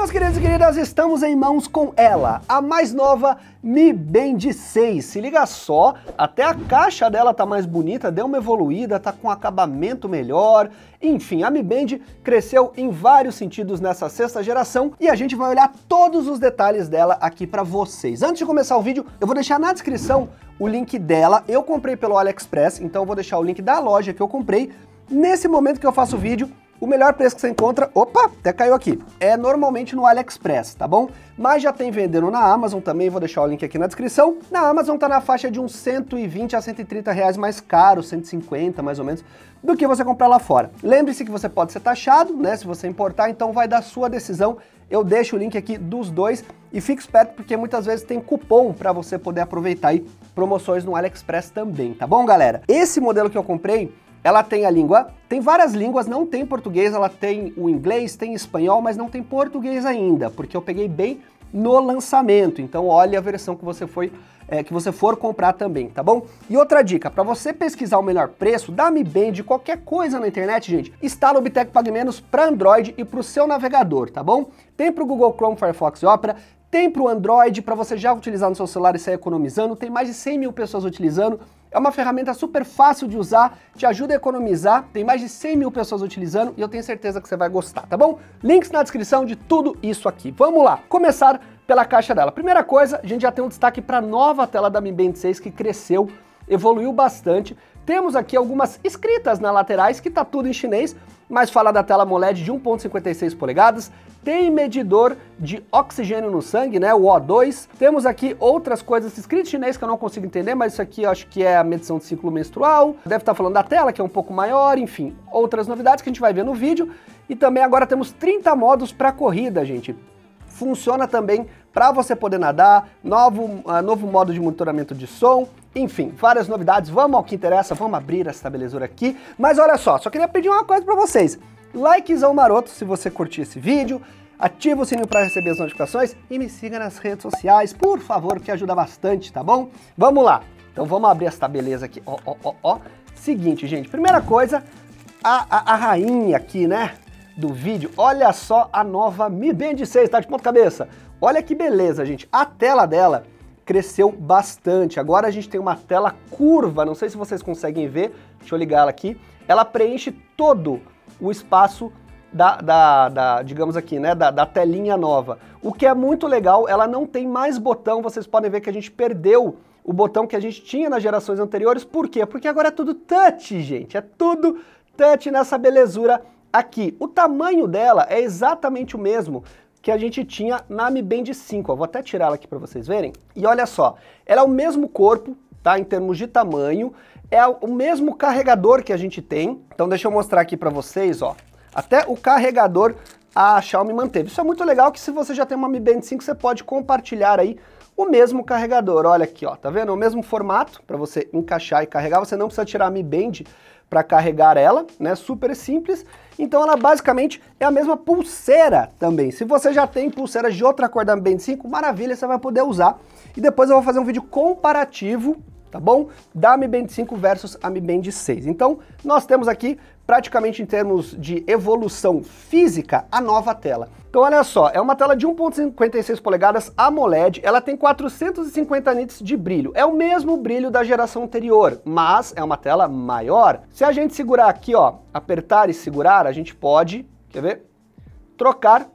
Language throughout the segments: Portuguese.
Meus queridos e queridas, estamos em mãos com ela, a mais nova Mi Band 6. Se liga só, até a caixa dela tá mais bonita, deu uma evoluída, tá com um acabamento melhor. Enfim, a Mi Band cresceu em vários sentidos nessa sexta geração e a gente vai olhar todos os detalhes dela aqui para vocês. Antes de começar o vídeo, eu vou deixar na descrição o link dela. Eu comprei pelo AliExpress, então eu vou deixar o link da loja que eu comprei. Nesse momento que eu faço o vídeo, o melhor preço que você encontra, opa, até caiu aqui, é normalmente no AliExpress, tá bom? Mas já tem vendendo na Amazon também, vou deixar o link aqui na descrição. Na Amazon tá na faixa de uns 120 a 130 reais mais caro, 150 mais ou menos, do que você comprar lá fora. Lembre-se que você pode ser taxado, né, se você importar, então vai da sua decisão. Eu deixo o link aqui dos dois e fique esperto porque muitas vezes tem cupom para você poder aproveitar aí promoções no AliExpress também, tá bom, galera? Esse modelo que eu comprei ela tem a língua, tem várias línguas, não tem português, ela tem o inglês, tem espanhol, mas não tem português ainda, porque eu peguei bem no lançamento. Então olha a versão que você foi é, que você for comprar também, tá bom? E outra dica, para você pesquisar o melhor preço, dá-me bem de qualquer coisa na internet, gente, instala o Bitec Pague Menos para Android e para o seu navegador, tá bom? Tem para o Google Chrome, Firefox e Opera, tem para o Android para você já utilizar no seu celular e sair economizando, tem mais de 100 mil pessoas utilizando, é uma ferramenta super fácil de usar, te ajuda a economizar, tem mais de 100 mil pessoas utilizando e eu tenho certeza que você vai gostar, tá bom? Links na descrição de tudo isso aqui. Vamos lá, começar pela caixa dela. Primeira coisa, a gente já tem um destaque para a nova tela da Mi Band 6 que cresceu, evoluiu bastante. Temos aqui algumas escritas na laterais que tá tudo em chinês, mas fala da tela AMOLED de 1.56 polegadas, tem medidor de oxigênio no sangue, né, o O2. Temos aqui outras coisas escritas em chinês que eu não consigo entender, mas isso aqui eu acho que é a medição de ciclo menstrual. Deve estar falando da tela, que é um pouco maior, enfim, outras novidades que a gente vai ver no vídeo. E também agora temos 30 modos para corrida, gente. Funciona também para você poder nadar, novo, uh, novo modo de monitoramento de som, enfim, várias novidades. Vamos ao que interessa, vamos abrir essa belezura aqui. Mas olha só, só queria pedir uma coisa para vocês. Likezão maroto se você curtir esse vídeo, ativa o sininho para receber as notificações e me siga nas redes sociais, por favor, que ajuda bastante, tá bom? Vamos lá. Então vamos abrir essa beleza aqui. Ó, ó, ó, ó. Seguinte, gente, primeira coisa, a, a, a rainha aqui, né? do vídeo, olha só a nova Mi Band 6, tá de ponta cabeça. Olha que beleza, gente. A tela dela cresceu bastante. Agora a gente tem uma tela curva, não sei se vocês conseguem ver, deixa eu ligar ela aqui. Ela preenche todo o espaço da, da, da, digamos aqui, né, da, da, telinha nova. O que é muito legal, ela não tem mais botão, vocês podem ver que a gente perdeu o botão que a gente tinha nas gerações anteriores, por quê? Porque agora é tudo touch, gente, é tudo touch nessa belezura aqui. O tamanho dela é exatamente o mesmo que a gente tinha na Mi Band 5. vou até tirá-la aqui para vocês verem. E olha só, ela é o mesmo corpo, tá? Em termos de tamanho, é o mesmo carregador que a gente tem. Então deixa eu mostrar aqui para vocês, ó. Até o carregador a Xiaomi manteve. Isso é muito legal que se você já tem uma Mi Band 5, você pode compartilhar aí o mesmo carregador. Olha aqui, ó, tá vendo? O mesmo formato para você encaixar e carregar. Você não precisa tirar a Mi Band para carregar ela, né? Super simples. Então ela basicamente é a mesma pulseira também. Se você já tem pulseiras de outra cor da Band 5, maravilha, você vai poder usar. E depois eu vou fazer um vídeo comparativo tá bom? Da Mi Band 5 versus a Mi Band 6. Então, nós temos aqui, praticamente em termos de evolução física, a nova tela. Então, olha só, é uma tela de 1.56 polegadas AMOLED, ela tem 450 nits de brilho. É o mesmo brilho da geração anterior, mas é uma tela maior. Se a gente segurar aqui, ó, apertar e segurar, a gente pode, quer ver? Trocar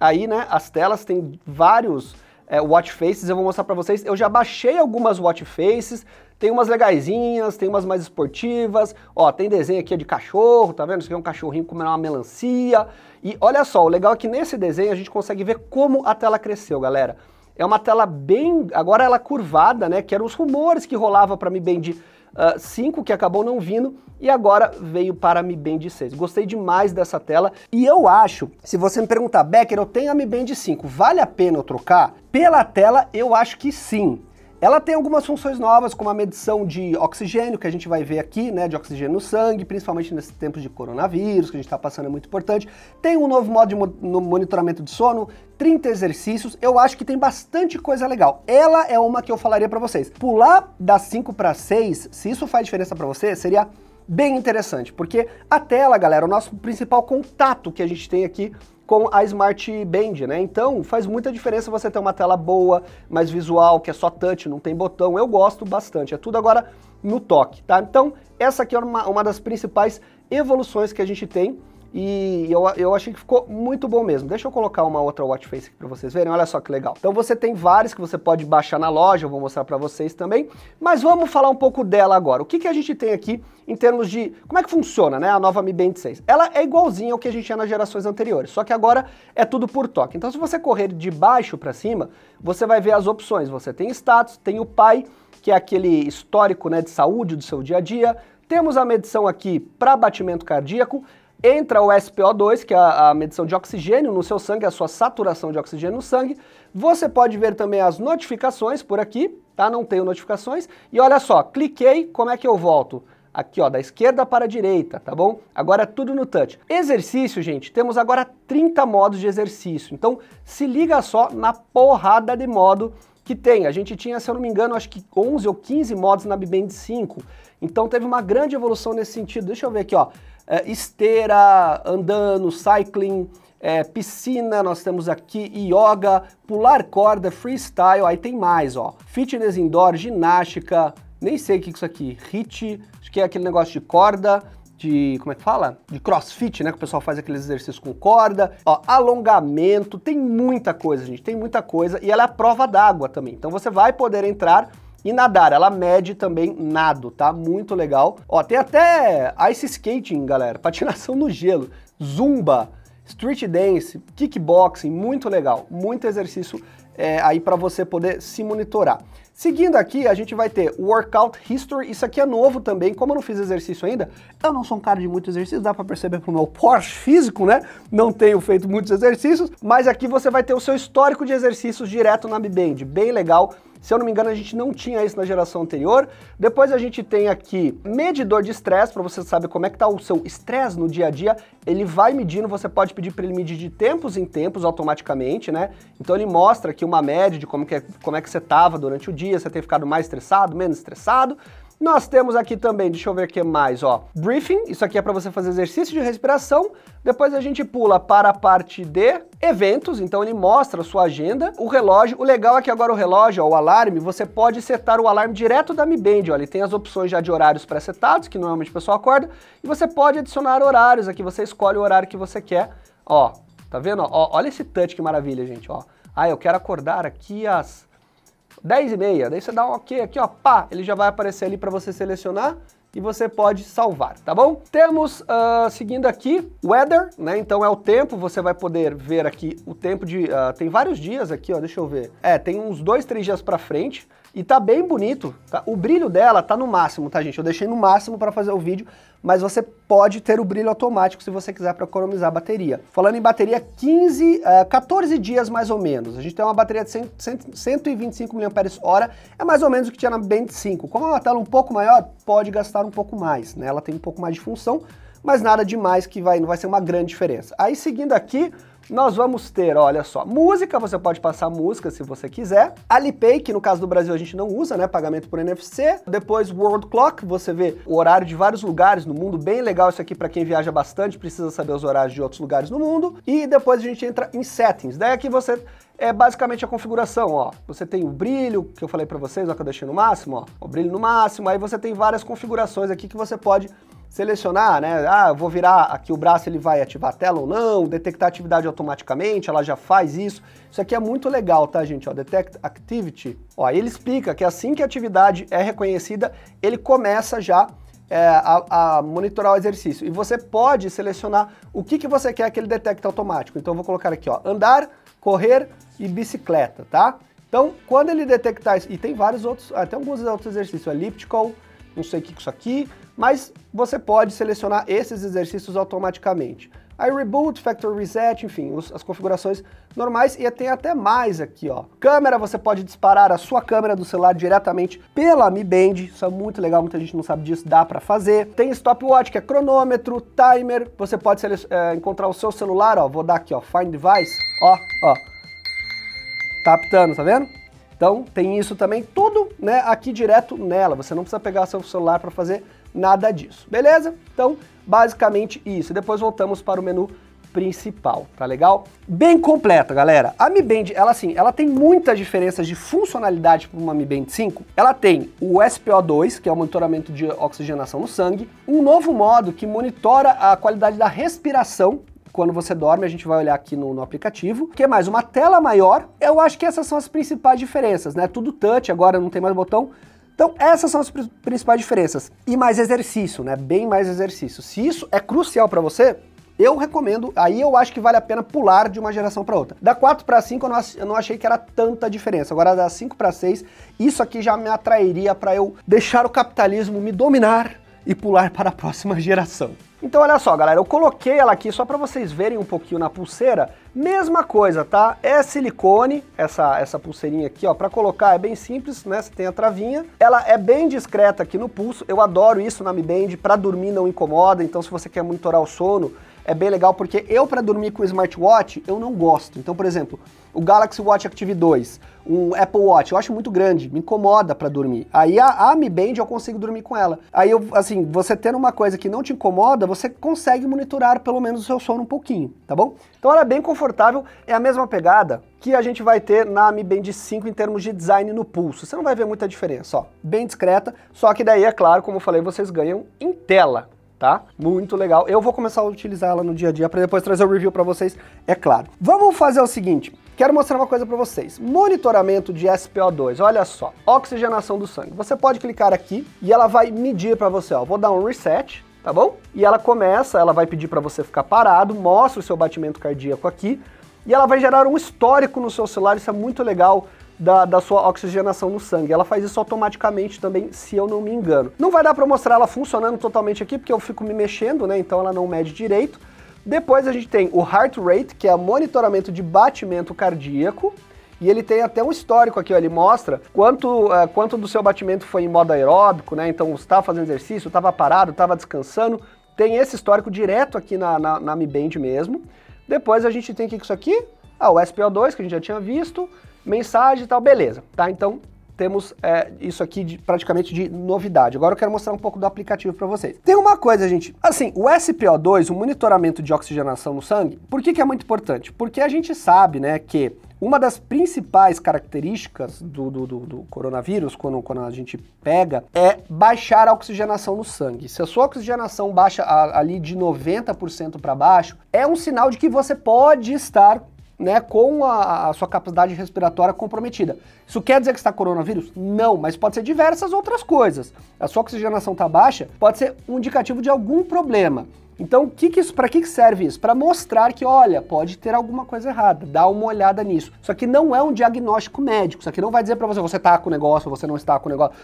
aí, né, as telas, tem vários é, watch faces, eu vou mostrar para vocês. Eu já baixei algumas watch faces, tem umas legaisinhas, tem umas mais esportivas. Ó, tem desenho aqui é de cachorro, tá vendo? Isso aqui é um cachorrinho comendo uma melancia. E olha só, o legal é que nesse desenho a gente consegue ver como a tela cresceu, galera. É uma tela bem, agora ela é curvada, né, que eram os rumores que rolava para mim bem de 5, ah, que acabou não vindo, e agora veio para a Mi Band 6. Gostei demais dessa tela e eu acho, se você me perguntar, Becker, eu tenho a Mi Band 5, vale a pena eu trocar? Pela tela, eu acho que sim. Ela tem algumas funções novas, como a medição de oxigênio, que a gente vai ver aqui, né, de oxigênio no sangue, principalmente nesse tempo de coronavírus que a gente está passando, é muito importante. Tem um novo modo de mo monitoramento de sono, 30 exercícios, eu acho que tem bastante coisa legal. Ela é uma que eu falaria para vocês. Pular das 5 para 6, se isso faz diferença para você, seria bem interessante, porque a tela, galera, o nosso principal contato que a gente tem aqui com a Smart Band, né? Então faz muita diferença você ter uma tela boa, mais visual, que é só touch, não tem botão. Eu gosto bastante, é tudo agora no toque, tá? Então essa aqui é uma, uma das principais evoluções que a gente tem e eu, eu achei que ficou muito bom mesmo. Deixa eu colocar uma outra watch face aqui para vocês verem. Olha só que legal. Então você tem vários que você pode baixar na loja, eu vou mostrar para vocês também. Mas vamos falar um pouco dela agora. O que, que a gente tem aqui em termos de... Como é que funciona, né? A nova Mi Band 6. Ela é igualzinha ao que a gente tinha nas gerações anteriores, só que agora é tudo por toque. Então se você correr de baixo para cima, você vai ver as opções. Você tem status, tem o pai, que é aquele histórico né, de saúde do seu dia a dia. Temos a medição aqui para batimento cardíaco entra o SPO2, que é a, a medição de oxigênio no seu sangue, a sua saturação de oxigênio no sangue. Você pode ver também as notificações por aqui, tá? Não tenho notificações. E olha só, cliquei, como é que eu volto? aqui ó, da esquerda para a direita, tá bom? Agora é tudo no touch. Exercício, gente, temos agora 30 modos de exercício, então se liga só na porrada de modo que tem. A gente tinha, se eu não me engano, acho que 11 ou 15 modos na Mi Band 5, então teve uma grande evolução nesse sentido. Deixa eu ver aqui, ó. É, esteira, andando, cycling, é, piscina, nós temos aqui yoga, pular corda, freestyle, aí tem mais, ó. Fitness indoor, ginástica, nem sei o que é isso aqui, HIT, acho que é aquele negócio de corda, de, como é que fala? De crossfit, né? Que o pessoal faz aqueles exercícios com corda, ó, alongamento, tem muita coisa, gente, tem muita coisa, e ela é prova d'água também. Então você vai poder entrar e nadar, ela mede também nado, tá? Muito legal. Ó, tem até ice skating, galera, patinação no gelo, zumba, street dance, kickboxing, muito legal, muito exercício é, aí para você poder se monitorar. Seguindo aqui, a gente vai ter Workout History, isso aqui é novo também, como eu não fiz exercício ainda, eu não sou um cara de muito exercício, dá para perceber pro meu porte físico, né? Não tenho feito muitos exercícios, mas aqui você vai ter o seu histórico de exercícios direto na Mi Band, bem legal, se eu não me engano, a gente não tinha isso na geração anterior. Depois a gente tem aqui medidor de estresse, para você saber como é que está o seu estresse no dia a dia. Ele vai medindo, você pode pedir para ele medir de tempos em tempos automaticamente, né? Então ele mostra aqui uma média de como, que é, como é que você estava durante o dia, você tem ficado mais estressado, menos estressado. Nós temos aqui também, deixa eu ver o que mais, ó, briefing, isso aqui é para você fazer exercício de respiração. Depois a gente pula para a parte de eventos, então ele mostra a sua agenda, o relógio. O legal é que agora o relógio, ó, o alarme, você pode setar o alarme direto da Mi Band, ó, ele tem as opções já de horários pré-setados, que normalmente o pessoal acorda, e você pode adicionar horários aqui, você escolhe o horário que você quer, ó, tá vendo? Ó, olha esse touch que maravilha, gente, ó. Ah, eu quero acordar aqui às 10 e meia. Daí você dá um ok aqui, ó, pá, ele já vai aparecer ali para você selecionar e você pode salvar, tá bom? Temos, uh, seguindo aqui, weather, né? Então é o tempo, você vai poder ver aqui o tempo de... Uh, tem vários dias aqui, ó, deixa eu ver. É, tem uns dois, três dias para frente e tá bem bonito, tá? O brilho dela tá no máximo, tá, gente? Eu deixei no máximo para fazer o vídeo, mas você pode ter o brilho automático se você quiser para economizar a bateria. Falando em bateria, 15, uh, 14 dias mais ou menos. A gente tem uma bateria de 100, 100, 125 mAh, é mais ou menos o que tinha na Band 5. Como é uma tela um pouco maior, pode gastar um pouco mais, né? Ela tem um pouco mais de função, mas nada demais que vai, não vai ser uma grande diferença. Aí seguindo aqui, nós vamos ter, olha só, música, você pode passar música se você quiser. Alipay, que no caso do Brasil a gente não usa, né? Pagamento por NFC. Depois World Clock, você vê o horário de vários lugares no mundo, bem legal isso aqui para quem viaja bastante, precisa saber os horários de outros lugares no mundo. E depois a gente entra em settings. Daí aqui você é basicamente a configuração, ó. Você tem o brilho, que eu falei para vocês, ó, que eu deixei no máximo, ó. O brilho no máximo, aí você tem várias configurações aqui que você pode selecionar, né? Ah, vou virar aqui o braço, ele vai ativar a tela ou não, detectar atividade automaticamente, ela já faz isso. Isso aqui é muito legal, tá, gente? Ó, Detect Activity, ó, ele explica que assim que a atividade é reconhecida, ele começa já é, a, a, monitorar o exercício. E você pode selecionar o que, que você quer que ele detecte automático. Então, eu vou colocar aqui, ó, andar, correr e bicicleta, tá? Então, quando ele detectar isso, e tem vários outros, até alguns outros exercícios, elliptical, não sei o que isso aqui, mas você pode selecionar esses exercícios automaticamente. Aí Reboot, Factory Reset, enfim, os, as configurações normais e tem até mais aqui, ó. Câmera, você pode disparar a sua câmera do celular diretamente pela Mi Band, isso é muito legal, muita gente não sabe disso, dá para fazer. Tem stopwatch, que é cronômetro, timer, você pode é, encontrar o seu celular, ó, vou dar aqui, ó, Find Device, ó, ó. Tá apitando, tá vendo? Então tem isso também, tudo né, aqui direto nela, você não precisa pegar seu celular para fazer nada disso, beleza? Então, basicamente isso. Depois voltamos para o menu principal, tá legal? Bem completa, galera. A Mi Band, ela assim, ela tem muitas diferenças de funcionalidade para uma Mi Band 5. Ela tem o SPO2, que é o monitoramento de oxigenação no sangue, um novo modo que monitora a qualidade da respiração quando você dorme, a gente vai olhar aqui no, no aplicativo. que mais? Uma tela maior. Eu acho que essas são as principais diferenças, né? Tudo touch, agora não tem mais botão então, essas são as principais diferenças. E mais exercício, né? Bem mais exercício. Se isso é crucial para você, eu recomendo, aí eu acho que vale a pena pular de uma geração para outra. Da 4 para 5 eu não achei que era tanta diferença. Agora da 5 para 6, isso aqui já me atrairia para eu deixar o capitalismo me dominar e pular para a próxima geração. Então olha só, galera, eu coloquei ela aqui só para vocês verem um pouquinho na pulseira. Mesma coisa, tá? É silicone, essa, essa pulseirinha aqui, ó, para colocar é bem simples, né? Você tem a travinha. Ela é bem discreta aqui no pulso. Eu adoro isso na Mi Band, para dormir não incomoda. Então se você quer monitorar o sono, é bem legal porque eu para dormir com o smartwatch eu não gosto. Então, por exemplo, o Galaxy Watch Active 2, um Apple Watch, eu acho muito grande, me incomoda para dormir. Aí a, a Mi Band eu consigo dormir com ela. Aí eu, assim, você tendo uma coisa que não te incomoda, você consegue monitorar pelo menos o seu sono um pouquinho, tá bom? Então ela é bem confortável, é a mesma pegada que a gente vai ter na Mi Band 5 em termos de design no pulso. Você não vai ver muita diferença, ó. Bem discreta, só que daí, é claro, como eu falei, vocês ganham em tela, tá? Muito legal. Eu vou começar a utilizar ela no dia a dia para depois trazer o review para vocês, é claro. Vamos fazer o seguinte, quero mostrar uma coisa para vocês. Monitoramento de SPO2, olha só, oxigenação do sangue. Você pode clicar aqui e ela vai medir para você, ó. Vou dar um reset, tá bom? E ela começa, ela vai pedir para você ficar parado, mostra o seu batimento cardíaco aqui, e ela vai gerar um histórico no seu celular, isso é muito legal da, da sua oxigenação no sangue. Ela faz isso automaticamente também, se eu não me engano. Não vai dar para mostrar ela funcionando totalmente aqui, porque eu fico me mexendo, né? Então ela não mede direito. Depois a gente tem o heart rate, que é monitoramento de batimento cardíaco. E ele tem até um histórico aqui, ó, ele mostra quanto, uh, quanto do seu batimento foi em modo aeróbico, né? Então estava tá fazendo exercício, estava parado, estava descansando. Tem esse histórico direto aqui na, na, na Mi Band mesmo. Depois a gente tem aqui isso aqui, ah, o SPO2, que a gente já tinha visto mensagem e tal, beleza, tá? Então temos é, isso aqui de, praticamente de novidade. Agora eu quero mostrar um pouco do aplicativo para vocês. Tem uma coisa, gente. Assim, o SPO2, o monitoramento de oxigenação no sangue, por que, que é muito importante? Porque a gente sabe, né, que uma das principais características do, do, do, do coronavírus, quando, quando, a gente pega, é baixar a oxigenação no sangue. Se a sua oxigenação baixa a, ali de 90% para baixo, é um sinal de que você pode estar né, com a, a, sua capacidade respiratória comprometida. Isso quer dizer que está coronavírus? Não, mas pode ser diversas outras coisas. A sua oxigenação está baixa, pode ser um indicativo de algum problema. Então, que que para que, que serve isso? Para mostrar que, olha, pode ter alguma coisa errada, dá uma olhada nisso. Isso aqui não é um diagnóstico médico, isso aqui não vai dizer para você, você está com o negócio, você não está com o negócio.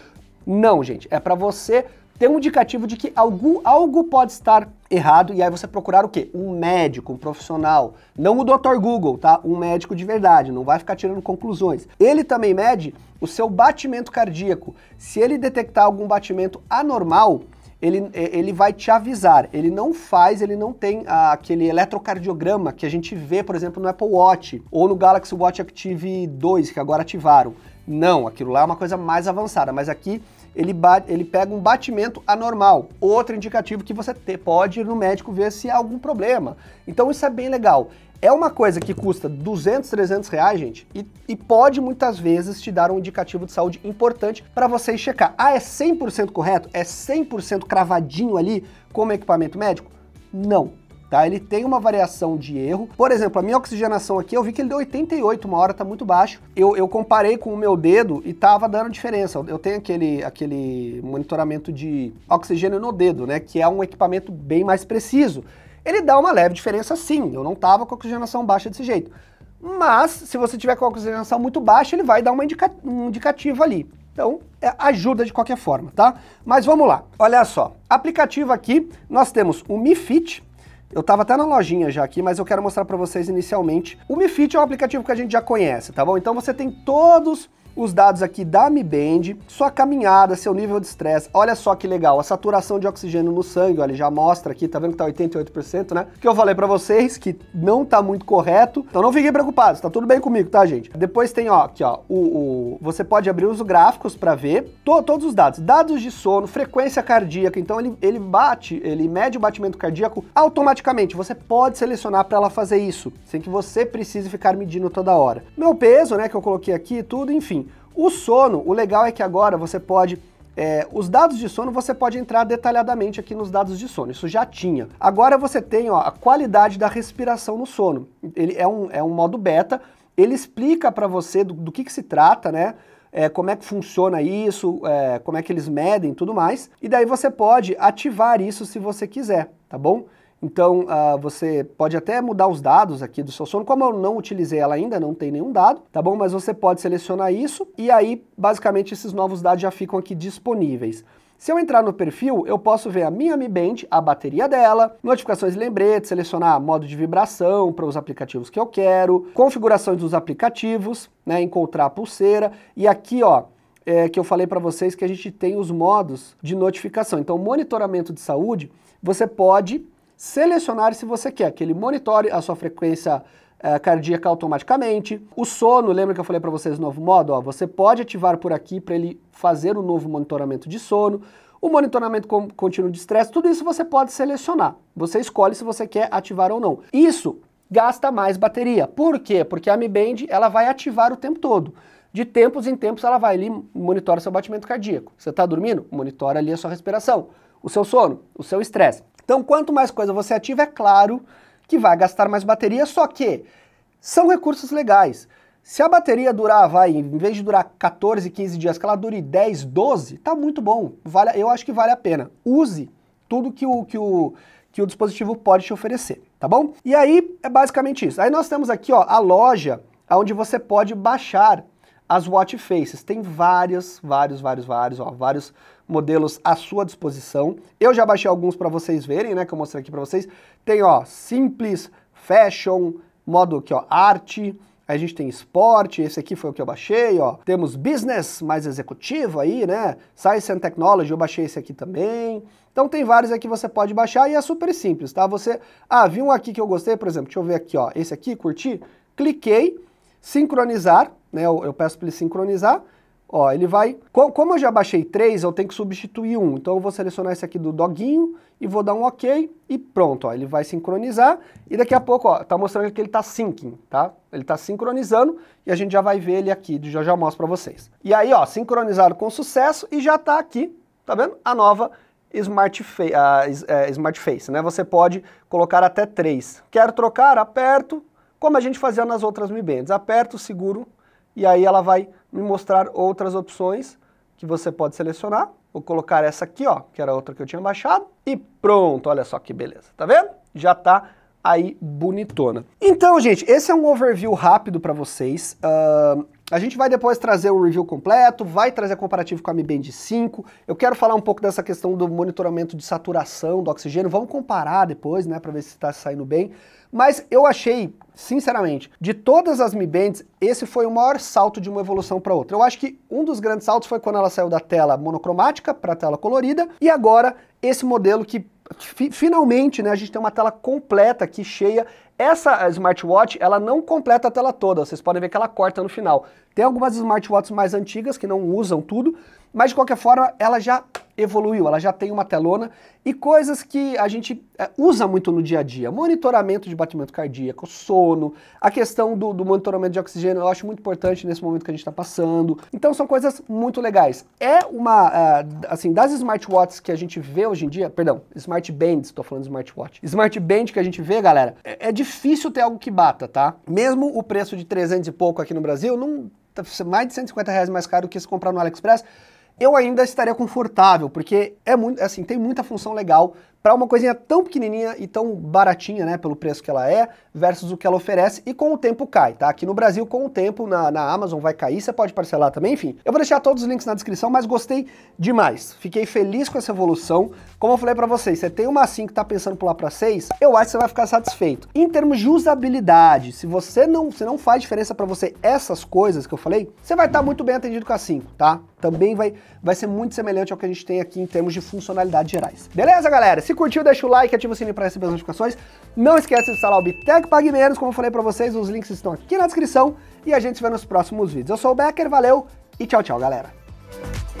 Não, gente, é para você tem um indicativo de que algo, algo pode estar errado e aí você procurar o quê? Um médico, um profissional, não o Dr. Google, tá? Um médico de verdade, não vai ficar tirando conclusões. Ele também mede o seu batimento cardíaco. Se ele detectar algum batimento anormal, ele, é, ele vai te avisar. Ele não faz, ele não tem ah, aquele eletrocardiograma que a gente vê, por exemplo, no Apple Watch ou no Galaxy Watch Active 2, que agora ativaram. Não, aquilo lá é uma coisa mais avançada, mas aqui ele, bate, ele pega um batimento anormal, outro indicativo que você te, pode ir no médico ver se há algum problema. Então isso é bem legal. É uma coisa que custa 200, 300 reais, gente, e, e pode muitas vezes te dar um indicativo de saúde importante para você checar. Ah, é 100% correto? É 100% cravadinho ali como equipamento médico? Não, tá? Ele tem uma variação de erro. Por exemplo, a minha oxigenação aqui, eu vi que ele deu 88, uma hora tá muito baixo. Eu, eu comparei com o meu dedo e tava dando diferença. Eu tenho aquele, aquele monitoramento de oxigênio no dedo, né? Que é um equipamento bem mais preciso. Ele dá uma leve diferença sim, eu não tava com a oxigenação baixa desse jeito. Mas, se você tiver com a oxigenação muito baixa, ele vai dar uma indica, um indicativo ali. Então, é, ajuda de qualquer forma, tá? Mas vamos lá. Olha só. Aplicativo aqui, nós temos o Mi Fit, eu estava até na lojinha já aqui, mas eu quero mostrar para vocês inicialmente. O MiFit é um aplicativo que a gente já conhece, tá bom? Então você tem todos os dados aqui da Mi Band, sua caminhada, seu nível de estresse. Olha só que legal, a saturação de oxigênio no sangue, olha, já mostra aqui, tá vendo que tá 88%, né? Que eu falei para vocês que não tá muito correto. Então não fiquem preocupados, tá tudo bem comigo, tá, gente? Depois tem, ó, aqui, ó, o, o você pode abrir os gráficos para ver to, todos os dados, dados de sono, frequência cardíaca. Então ele, ele bate, ele mede o batimento cardíaco automaticamente. Você pode selecionar para ela fazer isso, sem que você precise ficar medindo toda hora. Meu peso, né, que eu coloquei aqui, tudo, enfim. O sono, o legal é que agora você pode é, os dados de sono você pode entrar detalhadamente aqui nos dados de sono, isso já tinha. Agora você tem ó, a qualidade da respiração no sono. Ele é um, é um modo beta, ele explica para você do, do que, que, se trata, né? É, como é que funciona isso, é, como é que eles medem tudo mais. E daí você pode ativar isso se você quiser, tá bom? Então, uh, você pode até mudar os dados aqui do seu sono. Como eu não utilizei ela ainda, não tem nenhum dado, tá bom? Mas você pode selecionar isso e aí, basicamente, esses novos dados já ficam aqui disponíveis. Se eu entrar no perfil, eu posso ver a minha Mi Band, a bateria dela, notificações e lembretes, selecionar modo de vibração para os aplicativos que eu quero, configurações dos aplicativos, né, encontrar a pulseira e aqui, ó, é, que eu falei para vocês que a gente tem os modos de notificação. Então, monitoramento de saúde, você pode selecionar se você quer que ele monitore a sua frequência é, cardíaca automaticamente. O sono, lembra que eu falei para vocês no novo modo? Ó, você pode ativar por aqui para ele fazer um novo monitoramento de sono. O monitoramento contínuo de estresse, tudo isso você pode selecionar. Você escolhe se você quer ativar ou não. Isso gasta mais bateria. Por quê? Porque a Mi Band ela vai ativar o tempo todo. De tempos em tempos ela vai ali monitora seu batimento cardíaco. Você está dormindo? Monitora ali a sua respiração, o seu sono, o seu estresse. Então, quanto mais coisa você ativa, é claro que vai gastar mais bateria, só que são recursos legais. Se a bateria durar, vai, em vez de durar 14, 15 dias, que ela dure 10, 12, tá muito bom. Vale, eu acho que vale a pena. Use tudo que o, que o, que o dispositivo pode te oferecer, tá bom? E aí é basicamente isso. Aí nós temos aqui ó, a loja onde você pode baixar as watch faces, tem vários, vários, vários, vários, ó, vários modelos à sua disposição. Eu já baixei alguns para vocês verem, né, que eu mostrei aqui para vocês. Tem, ó, simples, fashion, modo que ó, arte, a gente tem esporte, esse aqui foi o que eu baixei, ó. Temos business, mais executivo aí, né? Science and Technology, eu baixei esse aqui também. Então tem vários aqui que você pode baixar e é super simples, tá? Você, ah, vi um aqui que eu gostei, por exemplo, deixa eu ver aqui, ó, esse aqui, curti, cliquei, Sincronizar, né, eu, eu peço para ele sincronizar. Ó, ele vai... como eu já baixei três, eu tenho que substituir um. Então eu vou selecionar esse aqui do doguinho e vou dar um OK e pronto. Ó, ele vai sincronizar e daqui a pouco, ó, tá mostrando que ele tá syncing, tá? Ele tá sincronizando e a gente já vai ver ele aqui, já já mostro para vocês. E aí, ó, sincronizado com sucesso e já tá aqui, tá vendo? A nova Smart, face, uh, uh, é, smart Face, né? Você pode colocar até três. Quero trocar? Aperto, como a gente fazia nas outras Mi Bands. Aperto seguro e aí ela vai me mostrar outras opções que você pode selecionar. Vou colocar essa aqui, ó, que era outra que eu tinha baixado. E pronto, olha só que beleza, tá vendo? Já tá aí bonitona. Então, gente, esse é um overview rápido para vocês. Uh, a gente vai depois trazer o review completo, vai trazer comparativo com a Mi Band 5. Eu quero falar um pouco dessa questão do monitoramento de saturação do oxigênio. Vamos comparar depois, né, para ver se está saindo bem. Mas eu achei, sinceramente, de todas as Mi Bands, esse foi o maior salto de uma evolução para outra. Eu acho que um dos grandes saltos foi quando ela saiu da tela monocromática para a tela colorida, e agora esse modelo que finalmente né, a gente tem uma tela completa que cheia. Essa smartwatch, ela não completa a tela toda, vocês podem ver que ela corta no final. Tem algumas smartwatches mais antigas que não usam tudo, mas de qualquer forma, ela já evoluiu, ela já tem uma telona e coisas que a gente eh, usa muito no dia a dia. Monitoramento de batimento cardíaco, sono, a questão do, do monitoramento de oxigênio eu acho muito importante nesse momento que a gente está passando. Então são coisas muito legais. É uma, eh, assim, das smartwatches que a gente vê hoje em dia, perdão, smartbands, estou falando smartwatch, smartband que a gente vê, galera, é, é difícil ter algo que bata, tá? Mesmo o preço de 300 e pouco aqui no Brasil, não tá, mais de 150 reais mais caro do que se comprar no AliExpress, eu ainda estaria confortável, porque é muito, assim, tem muita função legal para uma coisinha tão pequenininha e tão baratinha, né, pelo preço que ela é, versus o que ela oferece, e com o tempo cai, tá? Aqui no Brasil, com o tempo, na, na Amazon vai cair, você pode parcelar também, enfim. Eu vou deixar todos os links na descrição, mas gostei demais. Fiquei feliz com essa evolução. Como eu falei para vocês, você tem uma 5 que tá pensando pular para 6, eu acho que você vai ficar satisfeito. Em termos de usabilidade, se você não, se não faz diferença para você essas coisas que eu falei, você vai estar tá muito bem atendido com a 5, tá? Também vai, vai ser muito semelhante ao que a gente tem aqui em termos de funcionalidades gerais. Beleza, galera? Se se curtiu, deixa o like, ativa o sininho para receber as notificações. Não esquece de instalar o Bitec Pague Menos, como eu falei para vocês, os links estão aqui na descrição e a gente se vê nos próximos vídeos. Eu sou o Becker, valeu e tchau, tchau, galera.